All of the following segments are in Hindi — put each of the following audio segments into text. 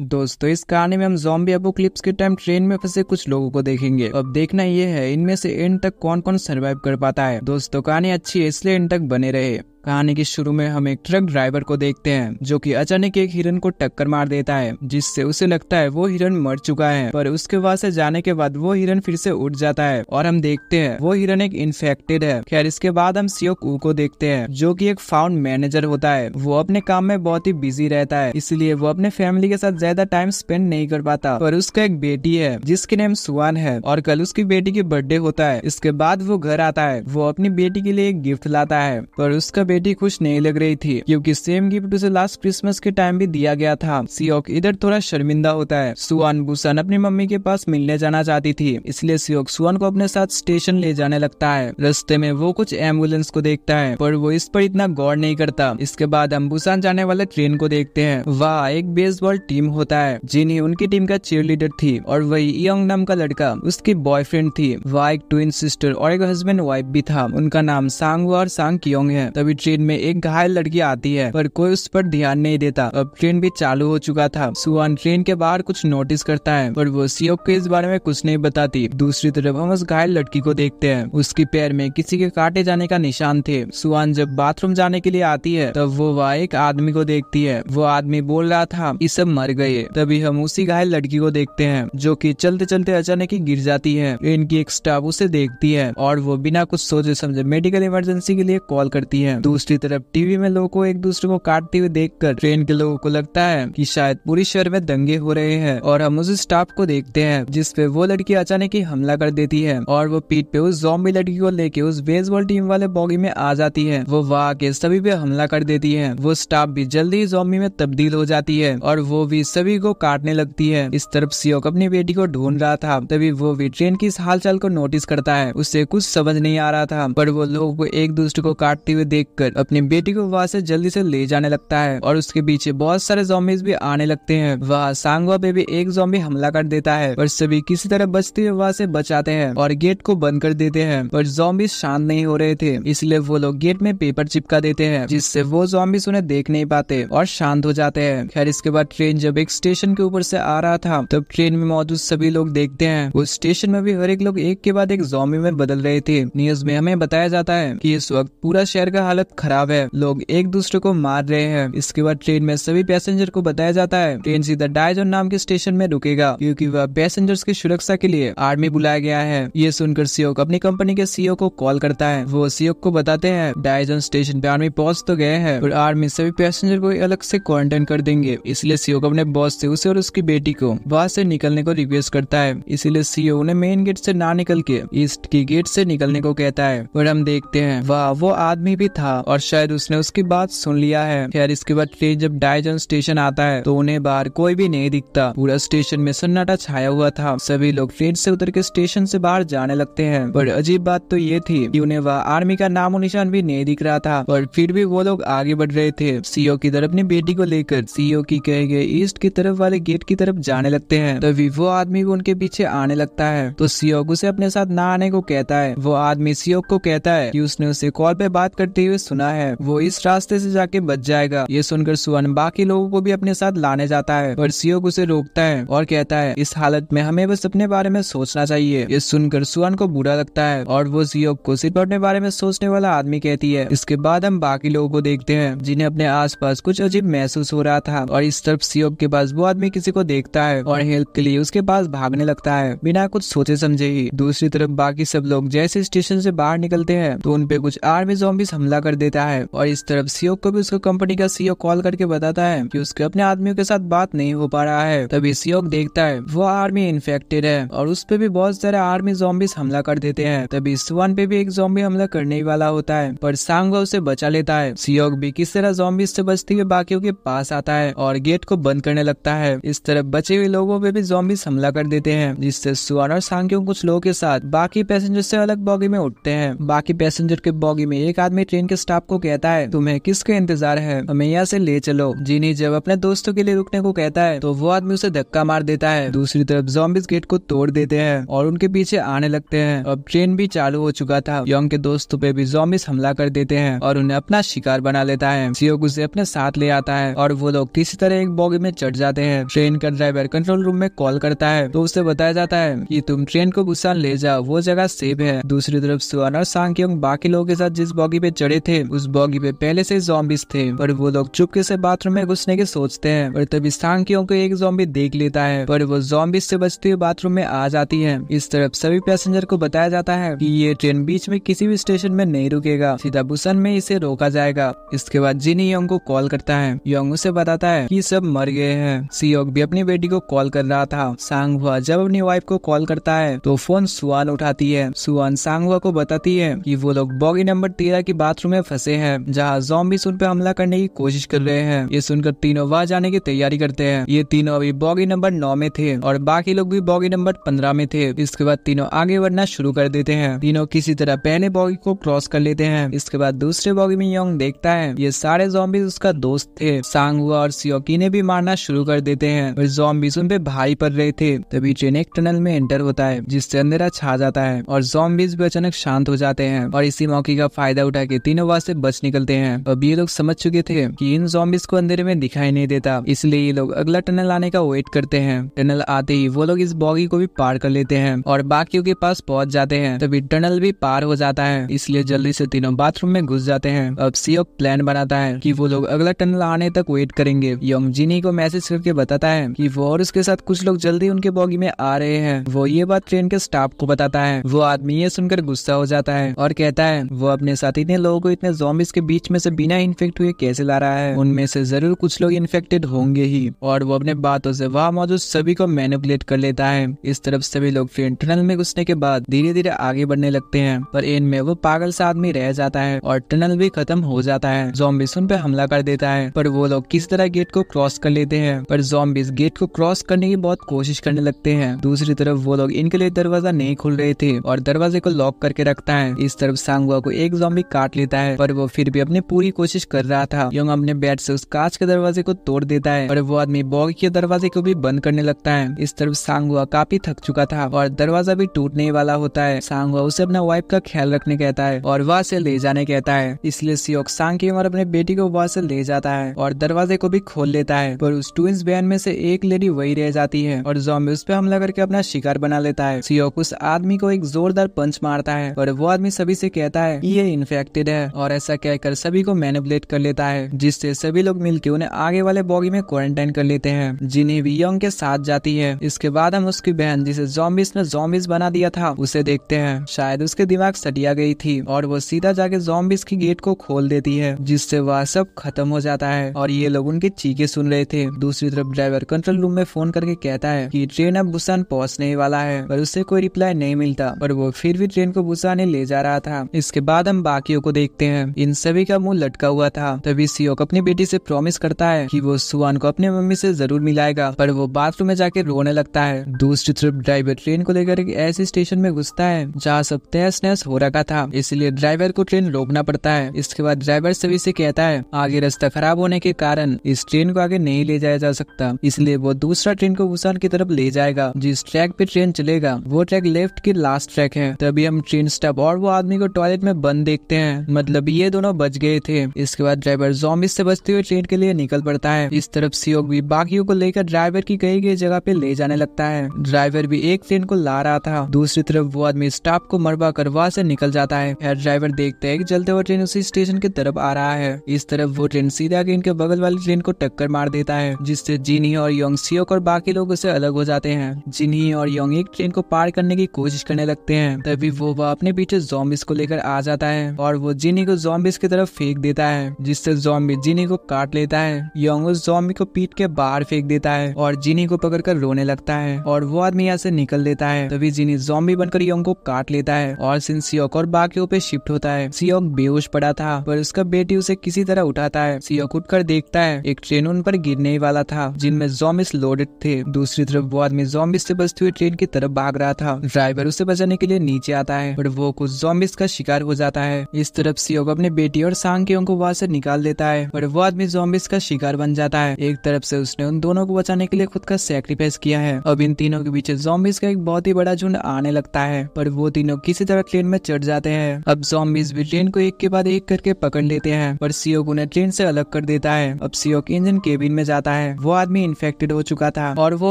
दोस्तों इस कहानी में हम जॉम्बी क्लिप्स के टाइम ट्रेन में फंसे कुछ लोगों को देखेंगे अब देखना ये है इनमें से एंड तक कौन कौन सरवाइव कर पाता है दोस्तों कहानी अच्छी है इसलिए एंड तक बने रहे कहानी के शुरू में हम एक ट्रक ड्राइवर को देखते हैं जो कि अचानक एक हिरन को टक्कर मार देता है जिससे उसे लगता है वो हिरन मर चुका है पर उसके वहां से जाने के बाद वो हिरन फिर से उठ जाता है और हम देखते हैं वो हिरन एक इन्फेक्टेड है खैर इसके बाद हम सीओ को देखते हैं जो की एक फाउंड मैनेजर होता है वो अपने काम में बहुत ही बिजी रहता है इसलिए वो अपने फैमिली के साथ ज्यादा टाइम स्पेंड नहीं कर पाता पर उसका एक बेटी है जिसके नेम सुवान है और कल उसकी बेटी की बर्थडे होता है इसके बाद वो घर आता है वो अपनी बेटी के लिए एक गिफ्ट लाता है पर उसका बेटी खुश नहीं लग रही थी क्योंकि सेम गिफ्ट उसे लास्ट क्रिसमस के टाइम भी दिया गया था सियोक इधर थोड़ा शर्मिंदा होता है सुअन भूसन अपनी मम्मी के पास मिलने जाना चाहती थी इसलिए सियोक सुअन को अपने साथ स्टेशन ले जाने लगता है रस्ते में वो कुछ एम्बुलेंस को देखता है पर वो इस पर इतना गौर नहीं करता इसके बाद हम भूसान जाने वाले ट्रेन को देखते हैं वह एक बेसबॉल टीम होता है जिन्हें उनकी टीम का चेयर लीडर थी और वही यंग नाम का लड़का उसकी बॉयफ्रेंड थी वहाँ एक ट्विन सिस्टर और एक हस्बैंड वाइफ भी था उनका नाम सांग और सांग कियोंग है तभी ट्रेन में एक घायल लड़की आती है पर कोई उस पर ध्यान नहीं देता अब ट्रेन भी चालू हो चुका था सुहान ट्रेन के बाहर कुछ नोटिस करता है पर वो सीओ के इस बारे में कुछ नहीं बताती दूसरी तरफ हम उस घायल लड़की को देखते हैं उसके पैर में किसी के काटे जाने का निशान थे सुहान जब बाथरूम जाने के लिए आती है तब वो वहाँ एक आदमी को देखती है वो आदमी बोल रहा था इस सब मर गए तभी हम उसी घायल लड़की को देखते हैं जो कि चलते चलते अचानक ही गिर जाती है ट्रेन की एक स्टाफ उसे देखती है और वो बिना कुछ सोचे समझे मेडिकल इमरजेंसी के लिए कॉल करती है दूसरी तरफ टीवी में लोगों को एक दूसरे को काटते हुए देखकर ट्रेन के लोगों को लगता है कि शायद पूरी शहर में दंगे हो रहे हैं और हम उस स्टाफ को देखते हैं जिसपे वो लड़की अचानक ही हमला कर देती है और वो पीठ पे उस जॉम्बी लड़की को लेके उस बेसबॉल टीम वाले बॉगी में आ जाती है वो वहाँ के सभी पे हमला कर देती है वो स्टाफ भी जल्दी ही जॉम्बी में तब्दील हो जाती है और वो भी सभी को काटने लगती है इस तरफ सियोक अपनी बेटी को ढूंढ रहा था तभी वो भी ट्रेन की इस हालचाल को नोटिस करता है उसे कुछ समझ नहीं आ रहा था पर वो लोग एक दूसरे को काटते हुए देख कर अपनी बेटी को वहाँ से जल्दी से ले जाने लगता है और उसके पीछे बहुत सारे जोम्बिस भी आने लगते हैं वहाँ सांगवा पे भी एक जोम्बी हमला कर देता है पर सभी किसी तरह बचते हुए वहाँ से बचाते हैं और गेट को बंद कर देते हैं पर जोम्बिस शांत नहीं हो रहे थे इसलिए वो लोग गेट में पेपर चिपका देते हैं जिससे वो जोम्बिस उन्हें देख नहीं पाते और शांत हो जाते हैं खैर इसके बाद ट्रेन जब एक स्टेशन के ऊपर से आ रहा था तब ट्रेन में मौजूद सभी लोग देखते हैं उस स्टेशन में भी हर एक लोग एक के बाद एक जोम्बी में बदल रहे थे न्यूज में हमें बताया जाता है की इस वक्त पूरा शहर का हालत हालत खराब है लोग एक दूसरे को मार रहे हैं इसके बाद ट्रेन में सभी पैसेंजर को बताया जाता है ट्रेन सीधा डायजोन नाम के स्टेशन में रुकेगा क्योंकि वह पैसेंजर्स की सुरक्षा के लिए आर्मी बुलाया गया है ये सुनकर सियोक अपनी कंपनी के सीओ को कॉल करता है वो सियोक को बताते हैं डायजोन स्टेशन पे आर्मी पहुंच तो गए हैं और आर्मी सभी पैसेंजर को अलग से क्वारंटाइन कर देंगे इसलिए सियोक अपने बॉस से उसे और उसकी बेटी को वहाँ से निकलने को रिक्वेस्ट करता है इसीलिए सीओ उन्हें मेन गेट से ना निकल के ईस्ट की गेट से निकलने को कहता है और हम देखते हैं वह वो आदमी भी था था और शायद उसने उसकी बात सुन लिया है खैर इसके बाद ट्रेन जब डायजन स्टेशन आता है तो उन्हें बाहर कोई भी नहीं दिखता पूरा स्टेशन में सन्नाटा छाया हुआ था सभी लोग ट्रेन से उतर के स्टेशन से बाहर जाने लगते हैं पर अजीब बात तो ये थी कि उन्हें वह आर्मी का नामो निशान भी नहीं दिख रहा था पर फिर भी वो लोग आगे बढ़ रहे थे सीओ की तरफ अपनी बेटी को लेकर सीओ की कहे गए ईस्ट की तरफ वाले गेट की तरफ जाने लगते हैं तभी वो आदमी भी उनके पीछे आने लगता है तो सीओ उसे अपने साथ ना आने को कहता है वो आदमी सीओ को कहता है कि उसने उसे कॉल पे बात करते हुए सुना है वो इस रास्ते से जाके बच जाएगा ये सुनकर सुअन बाकी लोगों को भी अपने साथ लाने जाता है पर सियोग उसे रोकता है और कहता है इस हालत में हमें बस अपने बारे में सोचना चाहिए ये सुनकर सुअन को बुरा लगता है और वो सियोग को सिर्फ अपने बारे में सोचने वाला आदमी कहती है इसके बाद हम बाकी लोगों को देखते हैं जिन्हें अपने पास कुछ अजीब महसूस हो रहा था और इस तरफ सियोग के पास वो आदमी किसी को देखता है और हेल्प के लिए उसके पास भागने लगता है बिना कुछ सोचे समझे ही दूसरी तरफ बाकी सब लोग जैसे स्टेशन से बाहर निकलते हैं तो उनपे कुछ आर्मी जोम्बिस हमला कर कर देता है और इस तरफ सीओ को भी उसको कंपनी का सीओ कॉल करके बताता है कि उसके अपने आदमियों के साथ बात नहीं हो पा रहा है तभी सीओ देखता है वो आर्मी इन्फेक्टेड है और उस पर भी बहुत सारे आर्मी जॉम्बिस हमला कर देते हैं तभी सुवन पे भी एक जॉम्बी हमला करने वाला होता है पर सांग उसे बचा लेता है सियोग भी किस तरह जोम्बिस से बचते हुए बाकियों के पास आता है और गेट को बंद करने लगता है इस तरफ बचे हुए लोगों पे भी जॉम्बिस हमला कर देते हैं जिससे सुवन और सांग कुछ लोगों के साथ बाकी पैसेंजर से अलग बॉगी में उठते हैं बाकी पैसेंजर के बॉगी में एक आदमी ट्रेन के स्टाफ को कहता है तुम्हें किसके इंतजार है हमें यहाँ से ले चलो जीनी जब अपने दोस्तों के लिए रुकने को कहता है तो वो आदमी उसे धक्का मार देता है दूसरी तरफ जॉम्बिस गेट को तोड़ देते हैं और उनके पीछे आने लगते हैं अब ट्रेन भी चालू हो चुका था योंग के दोस्तों पे भी जॉम्बिस हमला कर देते हैं और उन्हें अपना शिकार बना लेता है सियोग उसे अपने साथ ले आता है और वो लोग किसी तरह एक बॉगी में चढ़ जाते हैं ट्रेन का ड्राइवर कंट्रोल रूम में कॉल करता है तो उसे बताया जाता है कि तुम ट्रेन को गुस्सा ले जाओ वो जगह सेफ है दूसरी तरफ सुहान और सांग बाकी लोगों के साथ जिस बॉगी पे चढ़े थे थे उस बॉगी पे पहले से जॉम्बिस थे पर वो लोग चुपके से बाथरूम में घुसने के सोचते हैं पर तभी सांकियों को एक जॉम्बी देख लेता है पर वो जॉम्बिस से बचते हुए बाथरूम में आ जाती है इस तरफ सभी पैसेंजर को बताया जाता है की ये ट्रेन बीच में किसी भी स्टेशन में नहीं रुकेगा सीधा बुसन में इसे रोका जाएगा इसके बाद जिनी योंग को कॉल करता है योंग उसे बताता है की सब मर गए हैं योग भी अपनी बेटी को कॉल कर रहा था सांग हुआ जब अपनी वाइफ को कॉल करता है तो फोन सुवान उठाती है सुवान सांग हुआ को बताती है कि वो लोग बॉगी नंबर तेरह की बाथरूम में फंसे हैं जहाँ जॉम्बिस उन पर हमला करने की कोशिश कर रहे हैं ये सुनकर तीनों वहां जाने की तैयारी करते हैं ये तीनों अभी बॉगी नंबर नौ में थे और बाकी लोग भी बॉगी नंबर पंद्रह में थे इसके बाद तीनों आगे बढ़ना शुरू कर देते हैं तीनों किसी तरह पहले बॉगी को क्रॉस कर लेते हैं इसके बाद दूसरे बॉगी में योंग देखता है ये सारे जॉम्बी उसका दोस्त थे सांग हुआ और सियोकी ने भी मारना शुरू कर देते हैं और जॉम्बी उन पे भारी पड़ रहे थे तभी ट्रेन एक टनल में एंटर होता है जिससे अंधेरा छा जाता है और जॉम्बीज भी अचानक शांत हो जाते हैं और इसी मौके का फायदा उठा के तीनों आवाज से बच निकलते हैं अब ये लोग समझ चुके थे कि इन जॉम्बिस को अंधेरे में दिखाई नहीं देता इसलिए ये लोग अगला टनल आने का वेट करते हैं टनल आते ही वो लोग इस बॉगी को भी पार कर लेते हैं और बाकियों के पास पहुंच जाते हैं तभी टनल भी पार हो जाता है इसलिए जल्दी से तीनों बाथरूम में घुस जाते हैं अब सीओ प्लान बनाता है की वो लोग अगला टनल आने तक वेट करेंगे योंग जिनी को मैसेज करके बताता है की वो और उसके साथ कुछ लोग जल्दी उनके बॉगी में आ रहे हैं वो ये बात ट्रेन के स्टाफ को बताता है वो आदमी ये सुनकर गुस्सा हो जाता है और कहता है वो अपने साथ इतने लोगों को इतने जोम्बिस के बीच में से बिना इन्फेक्ट हुए कैसे ला रहा है उनमें से जरूर कुछ लोग इन्फेक्टेड होंगे ही और वो अपने बातों से वहाँ मौजूद सभी को मैनिपुलेट कर लेता है इस तरफ सभी लोग फिर टनल में घुसने के बाद धीरे धीरे आगे बढ़ने लगते हैं पर इनमें वो पागल सा आदमी रह जाता है और टनल भी खत्म हो जाता है जोम्बिस उन पे हमला कर देता है पर वो लोग किस तरह गेट को क्रॉस कर लेते हैं पर जोम्बिस गेट को क्रॉस करने की बहुत कोशिश करने लगते हैं दूसरी तरफ वो लोग इनके लिए दरवाजा नहीं खुल रहे थे और दरवाजे को लॉक करके रखता है इस तरफ सांगुआ को एक जोम्बी काट लेता है है पर वो फिर भी अपनी पूरी कोशिश कर रहा था यंग अपने बैट से उस कांच के दरवाजे को तोड़ देता है और वो आदमी बॉग के दरवाजे को भी बंद करने लगता है इस तरफ सांगुआ काफी थक चुका था और दरवाजा भी टूटने वाला होता है सांगुआ उसे अपना वाइफ का ख्याल रखने कहता है और वहाँ से ले जाने कहता है इसलिए सियोक सांग की उम्र अपने बेटी को वहाँ से ले जाता है और दरवाजे को भी खोल लेता है पर उस ट्विंस बहन में से एक लेडी वही रह जाती है और जॉम्बी उस पर हमला करके अपना शिकार बना लेता है सियोक उस आदमी को एक जोरदार पंच मारता है और वो आदमी सभी से कहता है ये इन्फेक्टेड है और ऐसा कहकर सभी को मैनिपुलेट कर लेता है जिससे सभी लोग मिलकर उन्हें आगे वाले बॉगी में क्वारंटाइन कर लेते हैं जिन्हें भी यंग के साथ जाती है इसके बाद हम उसकी बहन जिसे जॉम्बिस ने जॉम्बिस बना दिया था उसे देखते हैं शायद उसके दिमाग सटिया गई थी और वो सीधा जाके जॉम्बिस की गेट को खोल देती है जिससे वह सब खत्म हो जाता है और ये लोग उनकी चीखे सुन रहे थे दूसरी तरफ ड्राइवर कंट्रोल रूम में फोन करके कहता है की ट्रेन अब बुसान पहुँचने वाला है पर उससे कोई रिप्लाई नहीं मिलता पर वो फिर भी ट्रेन को बुसाने ले जा रहा था इसके बाद हम बाकियों को देखते होते हैं इन सभी का मुंह लटका हुआ था तभी सियोक अपनी बेटी से प्रॉमिस करता है कि वो सुवान को अपनी मम्मी से जरूर मिलाएगा पर वो बाथरूम में जाके रोने लगता है दूसरी तरफ ड्राइवर ट्रेन को लेकर एक ऐसे स्टेशन में घुसता है जहाँ सब तहस नहस हो रखा था इसलिए ड्राइवर को ट्रेन रोकना पड़ता है इसके बाद ड्राइवर सभी से कहता है आगे रास्ता खराब होने के कारण इस ट्रेन को आगे नहीं ले जाया जा सकता इसलिए वो दूसरा ट्रेन को भूसान की तरफ ले जाएगा जिस ट्रैक पे ट्रेन चलेगा वो ट्रैक लेफ्ट की लास्ट ट्रैक है तभी हम ट्रेन स्टॉप और वो आदमी को टॉयलेट में बंद देखते हैं मतलब मतलब ये दोनों बच गए थे इसके बाद ड्राइवर जोमिस से बचते हुए ट्रेन के लिए निकल पड़ता है इस तरफ सियोग भी बाकियों को लेकर ड्राइवर की कही गई जगह पे ले जाने लगता है ड्राइवर भी एक ट्रेन को ला रहा था दूसरी तरफ वो आदमी स्टाफ को मरवा कर वहाँ से निकल जाता है खैर ड्राइवर देखते है जलते हुआ ट्रेन उसी स्टेशन की तरफ आ रहा है इस तरफ वो ट्रेन सीधा के इनके बगल वाली ट्रेन को टक्कर मार देता है जिससे जिनी और योंग सियोग और बाकी लोग उसे अलग हो जाते हैं जिनी और योंग एक ट्रेन को पार करने की कोशिश करने लगते है तभी वो वह अपने पीछे जोमिस को लेकर आ जाता है और वो जिनी जीनी को जॉम्बिस की तरफ फेंक देता है जिससे जॉम्बी जिनी को काट लेता है योंग उस जॉम्बी को पीट के बाहर फेंक देता है और जिनी को पकड़कर रोने लगता है और वो आदमी यहाँ से निकल देता है तभी जीनी जॉम्बी बनकर योंग को काट लेता है और सिंह सियोक और बाकियों पे शिफ्ट होता है सियोक बेहोश पड़ा था पर उसका बेटी उसे किसी तरह उठाता है सियोक उठकर देखता है एक ट्रेन उन पर गिरने ही वाला था जिनमें जॉम्बिस लोडेड थे दूसरी तरफ वो आदमी जॉम्बिस से बचती हुए ट्रेन की तरफ भाग रहा था ड्राइवर उसे बचाने के लिए नीचे आता है पर वो कुछ जॉम्बिस का शिकार हो जाता है इस तरफ सियोग अपने बेटी और सांग को वहाँ से निकाल देता है पर वो आदमी जोम्बिस का शिकार बन जाता है एक तरफ से उसने उन दोनों को बचाने के लिए खुद का सेक्रीफाइस किया है अब इन तीनों के पीछे जोम्बिस का एक बहुत ही बड़ा झुंड आने लगता है पर वो तीनों किसी तरह ट्रेन में चढ़ जाते हैं अब जोम्बिस भी ट्रेन को एक के बाद एक करके पकड़ लेते हैं पर सियोग उन्हें ट्रेन से अलग कर देता है अब सियोग इंजन केबिन में जाता है वो आदमी इन्फेक्टेड हो चुका था और वो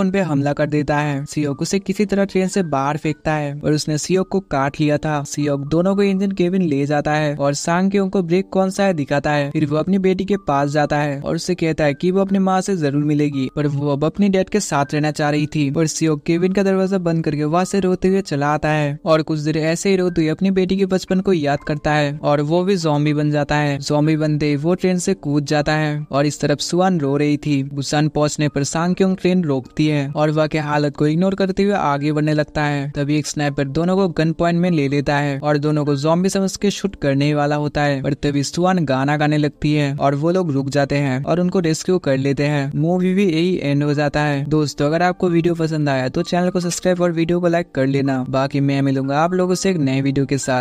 उनपे हमला कर देता है सियोग उसे किसी तरह ट्रेन से बाहर फेंकता है और उसने सियोग को काट लिया था सियोग दोनों को इंजन केबिन ले जाता है और सांग की उनको ब्रेक कौन सा है दिखाता है फिर वो अपनी बेटी के पास जाता है और उसे कहता है की वो अपनी माँ से जरूर मिलेगी पर वो अब अपने डैड के साथ रहना चाह रही थी पर सीओ केविन का दरवाजा बंद करके वहाँ से रोते हुए चला आता है और कुछ देर ऐसे ही रोते हुए अपनी बेटी के बचपन को याद करता है और वो भी जोम्बी बन जाता है जोम्बी बनते वो ट्रेन से कूद जाता है और इस तरफ सुआन रो रही थी बुसान पहुंचने पर सांग क्यों ट्रेन रोकती है और वह के हालत को इग्नोर करते हुए आगे बढ़ने लगता है तभी एक स्नाइपर दोनों को गन पॉइंट में ले लेता है और दोनों को जोम्बी समझ के शूट करने वाला वाला होता है पर तभी सुहान गाना गाने लगती है और वो लोग रुक जाते हैं और उनको रेस्क्यू कर लेते हैं मूवी भी यही एंड हो जाता है दोस्तों अगर आपको वीडियो पसंद आया तो चैनल को सब्सक्राइब और वीडियो को लाइक कर लेना बाकी मैं मिलूंगा आप लोगों से एक नए वीडियो के साथ